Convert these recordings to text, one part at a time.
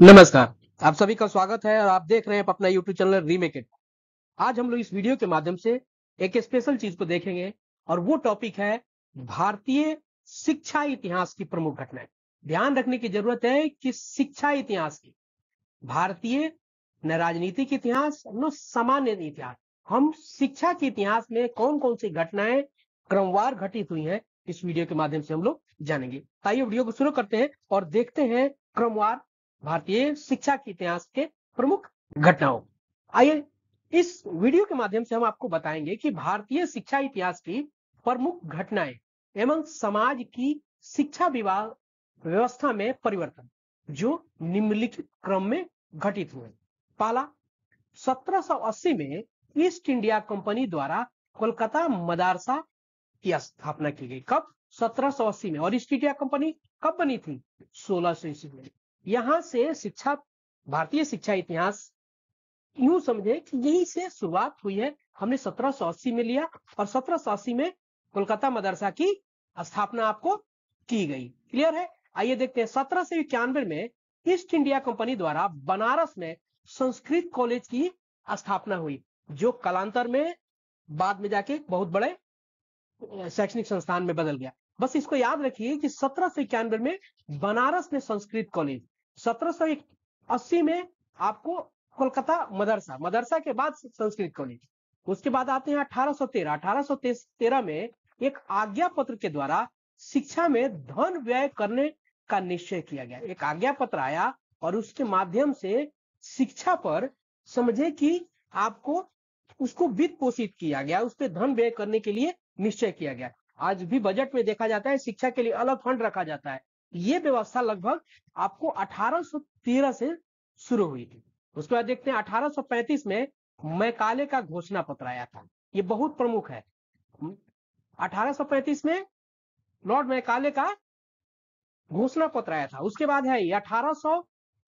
नमस्कार आप सभी का स्वागत है और आप देख रहे हैं अपना यूट्यूब चैनल रीमेक इट आज हम लोग इस वीडियो के माध्यम से एक स्पेशल चीज को देखेंगे और वो टॉपिक है भारतीय शिक्षा इतिहास की प्रमुख घटनाएं ध्यान रखने की जरूरत है कि शिक्षा इतिहास की भारतीय न राजनीतिक इतिहास न सामान्य इतिहास हम शिक्षा के इतिहास में कौन कौन सी घटनाएं क्रमवार घटित हुई हैं इस वीडियो के माध्यम से हम लोग जानेंगे तो आइए वीडियो को शुरू करते हैं और देखते हैं क्रमवार भारतीय शिक्षा के इतिहास के प्रमुख घटनाओं आइए इस वीडियो के माध्यम से हम आपको बताएंगे कि भारतीय शिक्षा इतिहास की प्रमुख घटनाएं एवं समाज की शिक्षा विभाग व्यवस्था में परिवर्तन जो निम्नलिखित क्रम में घटित हुए पाला 1780 में ईस्ट इंडिया कंपनी द्वारा कोलकाता मदारसा की स्थापना की गई कब 1780 में और ईस्ट इंडिया कंपनी कब बनी थी सोलह सौ ईस्वी में यहां से शिक्षा भारतीय शिक्षा इतिहास यूं समझे कि यही से शुरुआत हुई है हमने अस्सी में लिया और अस्सी में कोलकाता मदरसा की स्थापना आपको की गई क्लियर है आइए देखते हैं सत्रह सौ इक्यानवे में ईस्ट इंडिया कंपनी द्वारा बनारस में संस्कृत कॉलेज की स्थापना हुई जो कालांतर में बाद में जाके बहुत बड़े शैक्षणिक संस्थान में बदल गया बस इसको याद रखिए कि सत्रह सौ इक्यानवे में बनारस में संस्कृत कॉलेज सत्रह में आपको कोलकाता मदरसा मदरसा के बाद संस्कृत कॉलेज उसके बाद आते हैं 1813 1813 में एक आज्ञा पत्र के द्वारा शिक्षा में धन व्यय करने का निश्चय किया गया एक आज्ञा पत्र आया और उसके माध्यम से शिक्षा पर समझे कि आपको उसको वित्त पोषित किया गया उस पर धन व्यय करने के लिए निश्चय किया गया आज भी बजट में देखा जाता है शिक्षा के लिए अलग फंड रखा जाता है ये व्यवस्था लगभग आपको 1813 से शुरू हुई थी उसके बाद देखते हैं 1835 में मैकाले का घोषणा पत्र आया था ये बहुत प्रमुख है 1835 में लॉर्ड मैकाले का घोषणा पत्र आया था उसके बाद है अठारह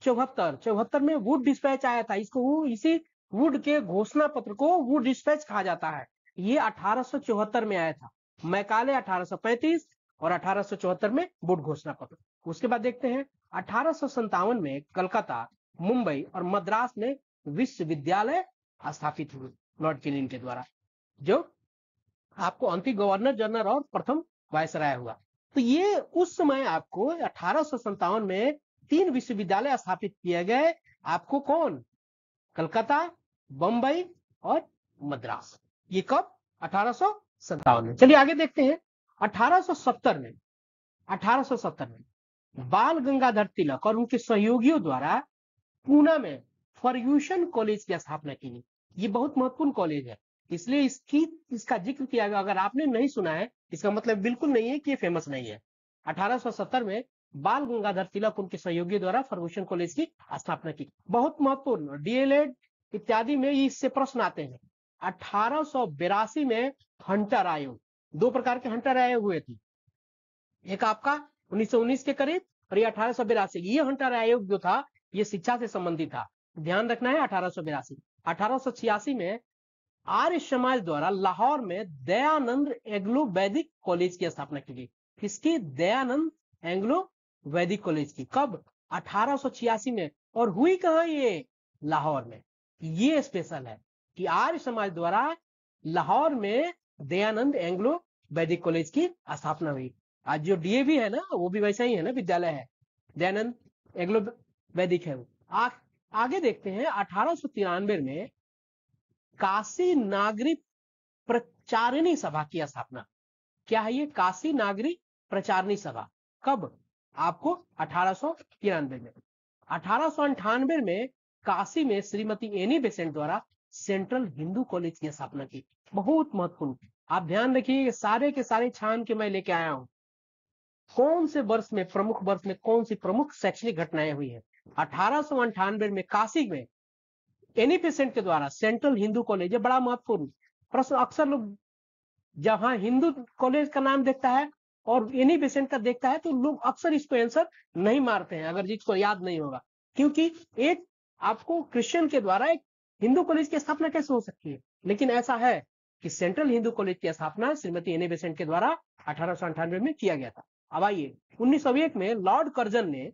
चौहत्तर चौहत्तर में वुड डिस्पैच आया था इसको इसी वुड के घोषणा पत्र को वुड डिस्पैच कहा जाता है ये अठारह में आया था मैकाले अठारह और 1874 में बोर्ड घोषणा पत्र उसके बाद देखते हैं अठारह में कलकत्ता मुंबई और मद्रास में विश्वविद्यालय स्थापित हुए लॉर्ड किलिन के द्वारा जो आपको अंतिम गवर्नर जनरल और प्रथम वायसराय हुआ तो ये उस समय आपको अठारह में तीन विश्वविद्यालय स्थापित किए गए आपको कौन कलकत्ता बम्बई और मद्रास ये कब अठारह में चलिए आगे देखते हैं 1870 में 1870 में बाल गंगाधर तिलक और उनके सहयोगियों द्वारा पूना में फर्ग्यूशन कॉलेज की स्थापना की गई ये बहुत महत्वपूर्ण कॉलेज है इसलिए इसकी इसका जिक्र किया गया अगर आपने नहीं सुना है इसका मतलब बिल्कुल नहीं है कि ये फेमस नहीं है 1870 में बाल गंगाधर तिलक उनके सहयोगी द्वारा फर्गूशन कॉलेज की स्थापना की बहुत महत्वपूर्ण डीएलएड इत्यादि में इससे प्रश्न आते हैं अठारह में हंटर आयोग दो प्रकार के हंटर आए हुए थे एक आपका 1919 के करीब और ये अठारह सौ ये हंटर आयोग जो था ये शिक्षा से संबंधित था ध्यान रखना है अठारह अठारह में आर्य समाज द्वारा लाहौर में दयानंद एंग्लो वैदिक कॉलेज की स्थापना की गई किसकी दयानंद एंग्लो वैदिक कॉलेज की कब अठारह में और हुई कहा ये लाहौर में ये स्पेशल है कि आर्य समाज द्वारा लाहौर में दयानंद एंग्लो वैदिक कॉलेज की स्थापना हुई आज जो डीएवी है ना वो भी वैसा ही है ना विद्यालय है दयानंद एंग्लो वैदिक है वो आ, आगे देखते हैं अठारह में काशी नागरी प्रचारिणी सभा की स्थापना क्या है ये काशी नागरी प्रचारिणी सभा कब आपको अठारह में अठारह में काशी में श्रीमती एनी बेसेंट द्वारा सेंट्रल हिंदू कॉलेज की स्थापना की बहुत महत्वपूर्ण आप ध्यान रखिए सारे के सारे छान के मैं लेके आया हूं कौन से वर्ष में प्रमुख वर्ष में कौन सी प्रमुख शैक्षणिक घटनाएं हुई है अठारह में काशी में एनी पेशेंट के द्वारा सेंट्रल हिंदू कॉलेज ये बड़ा महत्वपूर्ण प्रश्न अक्सर लोग जहां हिंदू कॉलेज का नाम देखता है और एनी पेशेंट का देखता है तो लोग अक्सर इसको आंसर नहीं मारते हैं अगर जिसको याद नहीं होगा क्योंकि एक आपको क्रिश्चियन के द्वारा एक हिंदू कॉलेज की स्थापना कैसे हो सकती है लेकिन ऐसा है कि सेंट्रल हिंदू कॉलेज की स्थापना श्रीमती एन ए बेसेंट के द्वारा अठारह में किया गया था अब आइए उन्नीस में लॉर्ड कर्जन ने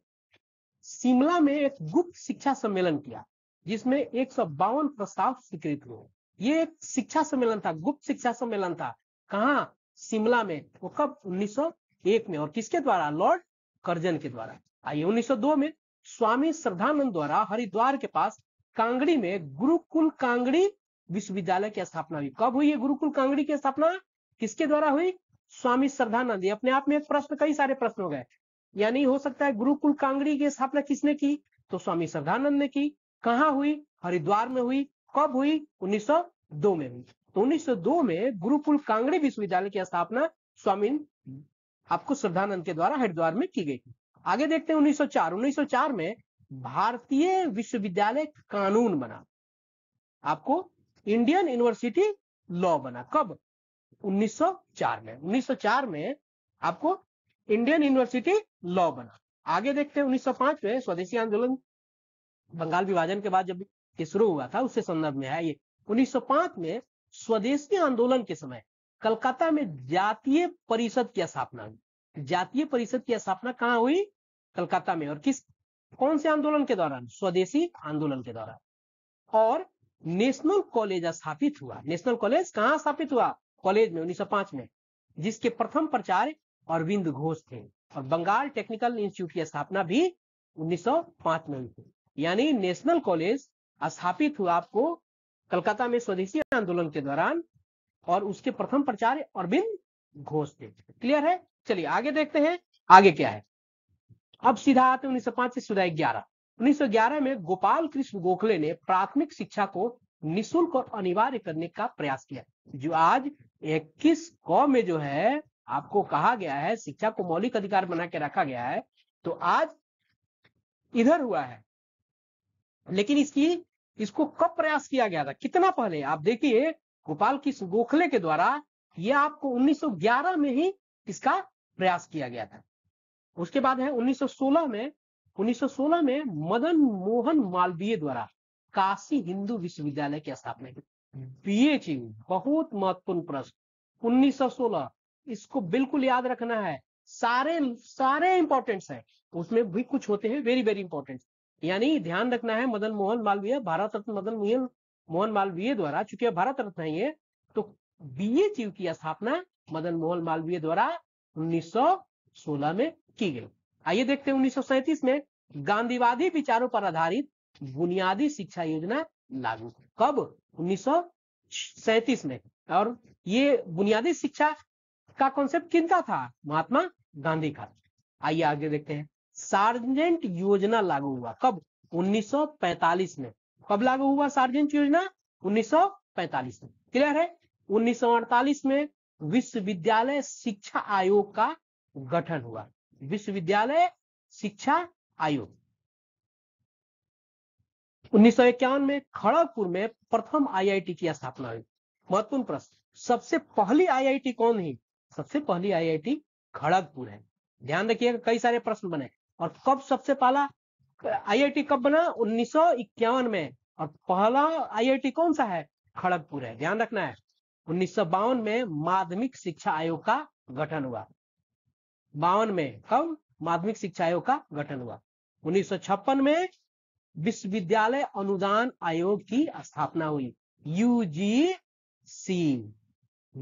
शिमला में एक गुप्त शिक्षा सम्मेलन किया जिसमें एक प्रस्ताव स्वीकृत हुए ये एक शिक्षा सम्मेलन था गुप्त शिक्षा सम्मेलन था कहा शिमला में वो कब 1901 में और किसके द्वारा लॉर्ड कर्जन के द्वारा आइए 1902 में स्वामी श्रद्धानंद द्वारा हरिद्वार के पास कांगड़ी में गुरुकुल कांगड़ी विश्वविद्यालय की स्थापना हुई कब हुई है गुरुकुल कांगड़ी की स्थापना किसके द्वारा हुई स्वामी श्रद्धानंद अपने आप में एक प्रश्न कई सारे प्रश्न हो गए यानी हो सकता है गुरुकुल कांगड़ी की स्थापना किसने की तो स्वामी श्रद्धानंद ने की कहा हुई हरिद्वार में हुई कब हुई 1902 में हुई तो 1902 में गुरुकुल कांगड़ी विश्वविद्यालय की स्थापना स्वामी आपको श्रद्धानंद के द्वारा हरिद्वार में की गई आगे देखते हैं 1904 1904 में भारतीय विश्वविद्यालय कानून बना आपको इंडियन यूनिवर्सिटी लॉ बना कब 1904 में 1904 में आपको इंडियन यूनिवर्सिटी लॉ बना आगे देखते हैं 1905 में स्वदेशी आंदोलन बंगाल विभाजन के बाद जब ये शुरू हुआ था उससे संदर्भ में है ये 1905 में स्वदेशी आंदोलन के समय कलकत्ता में जातीय परिषद की स्थापना हुई जातीय परिषद की स्थापना कहाँ हुई कलकत्ता में और किस कौन से आंदोलन के दौरान स्वदेशी आंदोलन के दौरान और नेशनल कॉलेज स्थापित हुआ नेशनल कॉलेज कहाँ स्थापित हुआ कॉलेज में 1905 में जिसके प्रथम प्राचार्य अरविंद घोष थे और बंगाल टेक्निकल इंस्टीट्यूट की स्थापना भी 1905 में हुई थी यानी नेशनल कॉलेज स्थापित हुआ आपको कलकत्ता में स्वदेशी आंदोलन के दौरान और उसके प्रथम प्राचार्य अरविंद घोष थे क्लियर है चलिए आगे देखते हैं आगे क्या है अब सीधा आते हैं उन्नीस से सुधा ग्यारह 1911 में गोपाल कृष्ण गोखले ने प्राथमिक शिक्षा को निशुल्क और अनिवार्य करने का प्रयास किया जो आज इक्कीस क में जो है आपको कहा गया है शिक्षा को मौलिक अधिकार बना के रखा गया है तो आज इधर हुआ है लेकिन इसकी इसको कब प्रयास किया गया था कितना पहले आप देखिए गोपाल कृष्ण गोखले के द्वारा यह आपको 1911 में ही इसका प्रयास किया गया था उसके बाद है 1916 में 1916 में मदन मोहन मालवीय द्वारा काशी हिंदू विश्वविद्यालय की स्थापना की बीएचयू बहुत महत्वपूर्ण प्रश्न 1916 इसको बिल्कुल याद रखना है सारे सारे इंपॉर्टेंट्स है उसमें भी कुछ होते हैं वेरी वेरी इंपॉर्टेंट यानी ध्यान रखना है मदन मोहन मालवीय भारत रत्न मदन मोहन मोहन मालवीय द्वारा चूंकि भारत रत्न है ये तो बीएचयू की स्थापना मदन मोहन मालवीय द्वारा 1916 में की गई आइए देखते हैं उन्नीस में गांधीवादी विचारों पर आधारित बुनियादी शिक्षा योजना लागू कब उन्नीस में और ये बुनियादी शिक्षा का कॉन्सेप्ट किनका था महात्मा गांधी का आइए आगे देखते हैं सार्जेंट योजना लागू हुआ कब 1945 में कब लागू हुआ सार्जेंट योजना 1945 में क्लियर है 1948 में विश्वविद्यालय शिक्षा आयोग का गठन हुआ विश्वविद्यालय शिक्षा आयोग उन्नीस में खड़गपुर में प्रथम आईआईटी की स्थापना हुई महत्वपूर्ण प्रश्न सबसे पहली आईआईटी कौन है सबसे पहली आईआईटी खड़गपुर है ध्यान रखिएगा कई सारे प्रश्न बने और कब सबसे पहला आईआईटी कब बना उन्नीस में और पहला आईआईटी कौन सा है खड़गपुर है ध्यान रखना है उन्नीस में माध्यमिक शिक्षा आयोग का गठन हुआ बावन में कब माध्यमिक शिक्षा आयोग का गठन हुआ उन्नीस में विश्वविद्यालय अनुदान आयोग की स्थापना हुई यूजीसी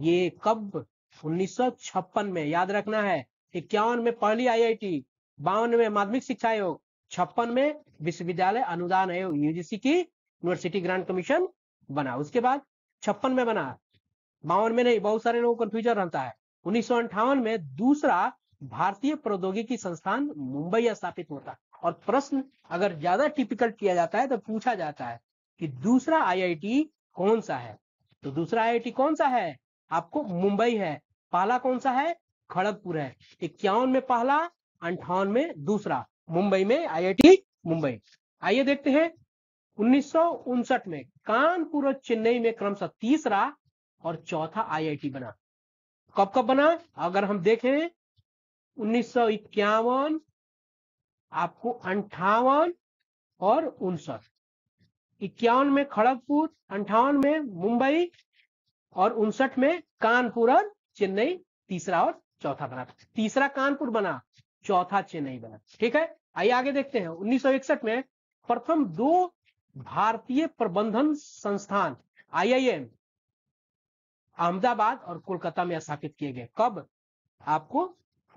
ये कब 1956 में याद रखना है इक्यावन में पहली आईआईटी बावन में माध्यमिक शिक्षा आयोग छप्पन में विश्वविद्यालय अनुदान आयोग यूजीसी की यूनिवर्सिटी ग्रांट कमीशन बना उसके बाद छप्पन में बना बावन में नहीं बहुत सारे लोगों को कंफ्यूजन रहता है उन्नीस में दूसरा भारतीय प्रौद्योगिकी संस्थान मुंबई स्थापित होता और प्रश्न अगर ज्यादा टिपिकल किया जाता है तो पूछा जाता है कि दूसरा आईआईटी कौन सा है तो दूसरा आईआईटी कौन सा है आपको मुंबई है पहला कौन सा है खड़गपुर है इक्यावन में पहला अंठावन में दूसरा मुंबई में आईआईटी मुंबई आइए देखते हैं उन्नीस में कानपुर और चेन्नई में क्रमशः तीसरा और चौथा आईआईटी बना कब कब बना अगर हम देखें उन्नीस आपको अंठावन और उनसठ इक्यावन में खड़गपुर अंठावन में मुंबई और उनसठ में कानपुर और चेन्नई तीसरा और चौथा बना तीसरा कानपुर बना चौथा चेन्नई बना ठीक है आइए आगे देखते हैं 1961 में प्रथम दो भारतीय प्रबंधन संस्थान आईआईएम अहमदाबाद और कोलकाता में स्थापित किए गए कब आपको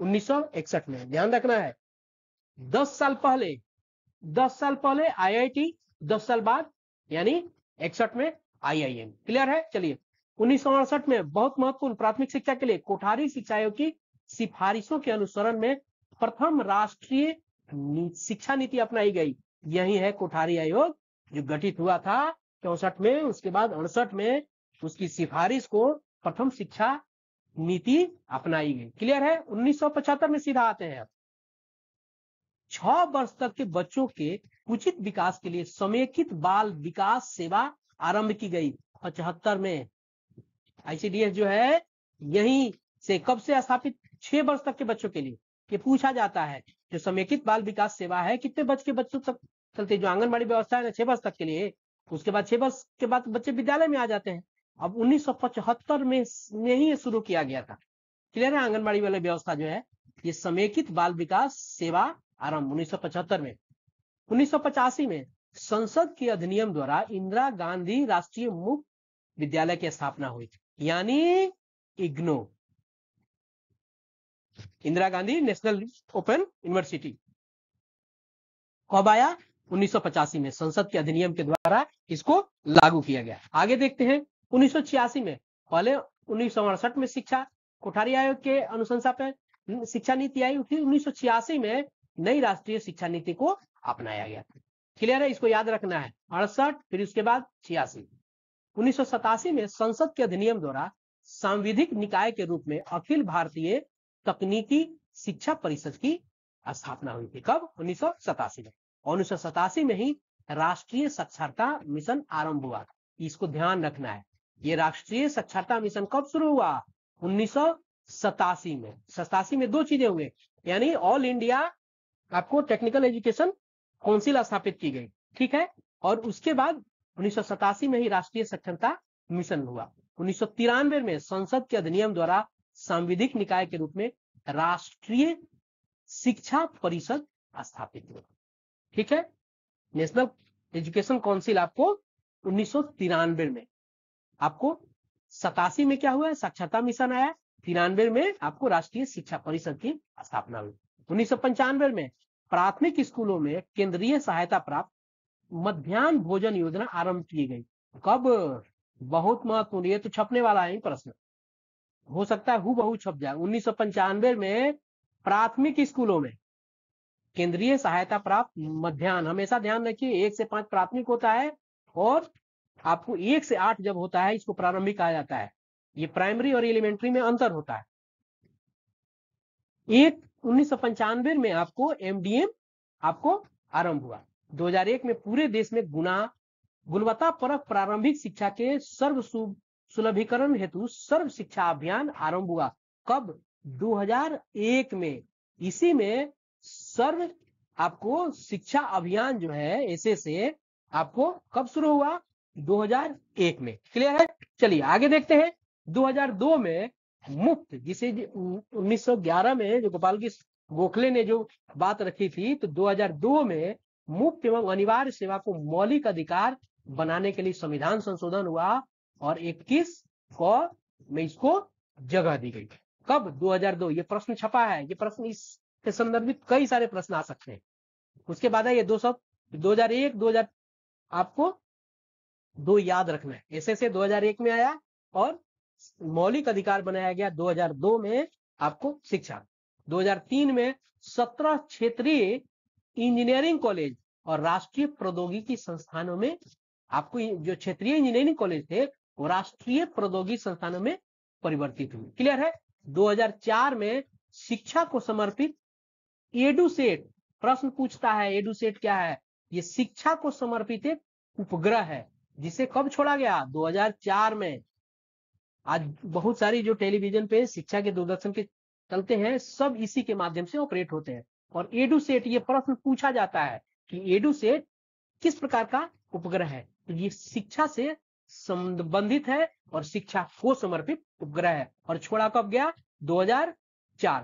1961 में ध्यान रखना है दस साल पहले दस साल पहले आईआईटी दस साल बाद यानी इकसठ में आईआईएम क्लियर है चलिए उन्नीस में बहुत महत्वपूर्ण प्राथमिक शिक्षा के लिए कोठारी शिक्षा आयोग की सिफारिशों के अनुसरण में प्रथम राष्ट्रीय शिक्षा नीति अपनाई गई यही है कोठारी आयोग जो गठित हुआ था चौसठ में उसके बाद अड़सठ में उसकी सिफारिश को प्रथम शिक्षा नीति अपनाई गई क्लियर है 1975 में सीधा आते हैं छह वर्ष तक के बच्चों के उचित विकास के लिए समेकित बाल विकास सेवा आरंभ की गई पचहत्तर में आईसीडीएस जो है यही से कब से स्थापित छह वर्ष तक के बच्चों के लिए ये पूछा जाता है जो समेकित बाल विकास सेवा है कितने बच्च के बच्चों तक चलते जो आंगनबाड़ी व्यवस्था है ना छह वर्ष तक के लिए उसके बाद छह वर्ष के बाद बच्चे विद्यालय में आ जाते हैं अब 1975 में में ही शुरू किया गया था क्लियर है आंगनबाड़ी वाली व्यवस्था जो है ये समेकित बाल विकास सेवा आरंभ 1975 में उन्नीस में संसद के अधिनियम द्वारा इंदिरा गांधी राष्ट्रीय मुक्त विद्यालय की स्थापना हुई यानी IGNOU Indira Gandhi national open university कब आया उन्नीस में संसद के अधिनियम के द्वारा इसको लागू किया गया आगे देखते हैं उन्नीस में पहले उन्नीस में शिक्षा कोठारी आयोग के अनुशंसा पे शिक्षा नीति आई फिर उन्नीस में नई राष्ट्रीय शिक्षा नीति को अपनाया गया क्लियर है इसको याद रखना है अड़सठ फिर उसके बाद छियासी उन्नीस में संसद के अधिनियम द्वारा सांविधिक निकाय के रूप में अखिल भारतीय तकनीकी शिक्षा परिषद की स्थापना हुई थी कब उन्नीस में और उन्नीस में ही राष्ट्रीय साक्षरता मिशन आरंभ हुआ इसको ध्यान रखना है ये राष्ट्रीय साक्षरता मिशन कब शुरू हुआ उन्नीस सतासी में सतासी में दो चीजें हुए यानी ऑल इंडिया आपको टेक्निकल एजुकेशन काउंसिल स्थापित की गई ठीक है और उसके बाद उन्नीस में ही राष्ट्रीय साक्षरता मिशन हुआ उन्नीस में संसद के अधिनियम द्वारा सांविधिक निकाय के रूप में राष्ट्रीय शिक्षा परिषद स्थापित हुई ठीक है नेशनल एजुकेशन काउंसिल आपको उन्नीस में आपको सतासी में क्या हुआ साक्षरता मिशन आया तिरानवे में आपको राष्ट्रीय शिक्षा परिषद की स्थापना हुई उन्नीस में प्राथमिक स्कूलों में केंद्रीय सहायता प्राप्त मध्यान्ह भोजन योजना आरंभ की गई कब बहुत महत्वपूर्ण ये तो छपने वाला है प्रश्न हो सकता है हु बहु छप जाए उन्नीस में प्राथमिक स्कूलों में केंद्रीय सहायता प्राप्त मध्यान्ह हमेशा ध्यान रखिए एक से पांच प्राथमिक होता है और आपको एक से आठ जब होता है इसको प्रारंभिक कहा जाता है ये प्राइमरी और एलिमेंट्री में अंतर होता है एक उन्नीस में आपको एमडीएम आपको आरंभ हुआ 2001 में पूरे देश में गुना गुणवत्ता परक प्रारंभिक शिक्षा के सर्व सुलभीकरण हेतु सर्व शिक्षा अभियान आरंभ हुआ कब 2001 में इसी में सर्व आपको शिक्षा अभियान जो है ऐसे से आपको कब शुरू हुआ 2001 में क्लियर है चलिए आगे देखते हैं 2002 में मुफ्त जिसे 1911 में जो गोपाल की गोखले ने जो बात रखी थी तो 2002 में मुफ्त एवं अनिवार्य सेवा को मौलिक अधिकार बनाने के लिए संविधान संशोधन हुआ और 21 को में इसको जगह दी गई कब 2002 ये प्रश्न छपा है ये प्रश्न इस संदर्भित कई सारे प्रश्न आ सकते हैं उसके बाद है ये दो सौ दो हजार आपको दो याद रखना है एस एस में आया और मौलिक अधिकार बनाया गया 2002 में आपको शिक्षा 2003 में 17 क्षेत्रीय इंजीनियरिंग कॉलेज और राष्ट्रीय प्रौद्योगिकी संस्थानों में आपको जो क्षेत्रीय इंजीनियरिंग कॉलेज थे वो राष्ट्रीय प्रौद्योगिकी संस्थानों में परिवर्तित हुए क्लियर है 2004 में शिक्षा को समर्पित एडुसेट प्रश्न पूछता है एडुसेट क्या है ये शिक्षा को समर्पित एक उपग्रह है जिसे कब छोड़ा गया 2004 में आज बहुत सारी जो टेलीविजन पे शिक्षा के दूरदर्शन के चलते हैं सब इसी के माध्यम से ऑपरेट होते हैं और एडुसेट ये प्रश्न पूछा जाता है कि एडुसेट किस प्रकार का उपग्रह है तो ये शिक्षा से संबंधित है और शिक्षा को समर्पित उपग्रह है और छोड़ा कब गया 2004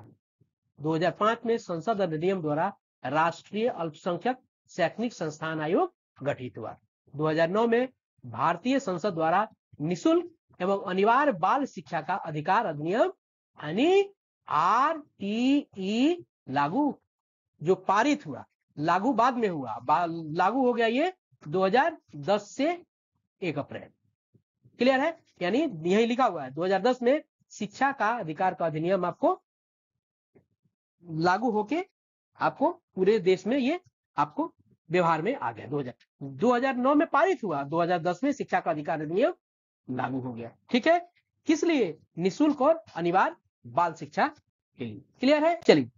2005 में संसद अधिनियम द्वारा राष्ट्रीय अल्पसंख्यक शैक्षणिक संस्थान आयोग गठित हुआ 2009 में भारतीय संसद द्वारा निशुल्क एवं अनिवार्य बाल शिक्षा का अधिकार अधिनियम यानी आर टी लागू जो पारित हुआ लागू बाद में हुआ लागू हो गया ये 2010 से 1 अप्रैल क्लियर है यानी यही लिखा हुआ है 2010 में शिक्षा का अधिकार का अधिनियम आपको लागू होके आपको पूरे देश में ये आपको व्यवहार में आ गया 2009 में पारित हुआ 2010 में शिक्षा का अधिकार अधिनियम लागू हो गया ठीक है किस लिए निःशुल्क और अनिवार्य बाल शिक्षा के लिए क्लियर है चलिए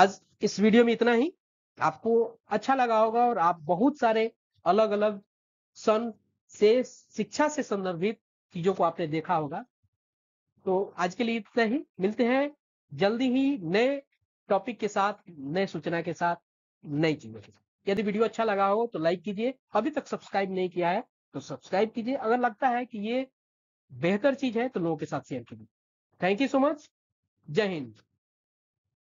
आज इस वीडियो में इतना ही आपको अच्छा लगा होगा और आप बहुत सारे अलग अलग सन से शिक्षा से संदर्भित चीजों को आपने देखा होगा तो आज के लिए इतना ही मिलते हैं जल्दी ही नए टॉपिक के साथ नए सूचना के साथ नई चीजों के साथ यदि वीडियो अच्छा लगा हो तो लाइक कीजिए अभी तक सब्सक्राइब नहीं किया है तो सब्सक्राइब कीजिए अगर लगता है कि ये बेहतर चीज है तो लोगों के साथ शेयर कीजिए थैंक यू सो मच जय हिंद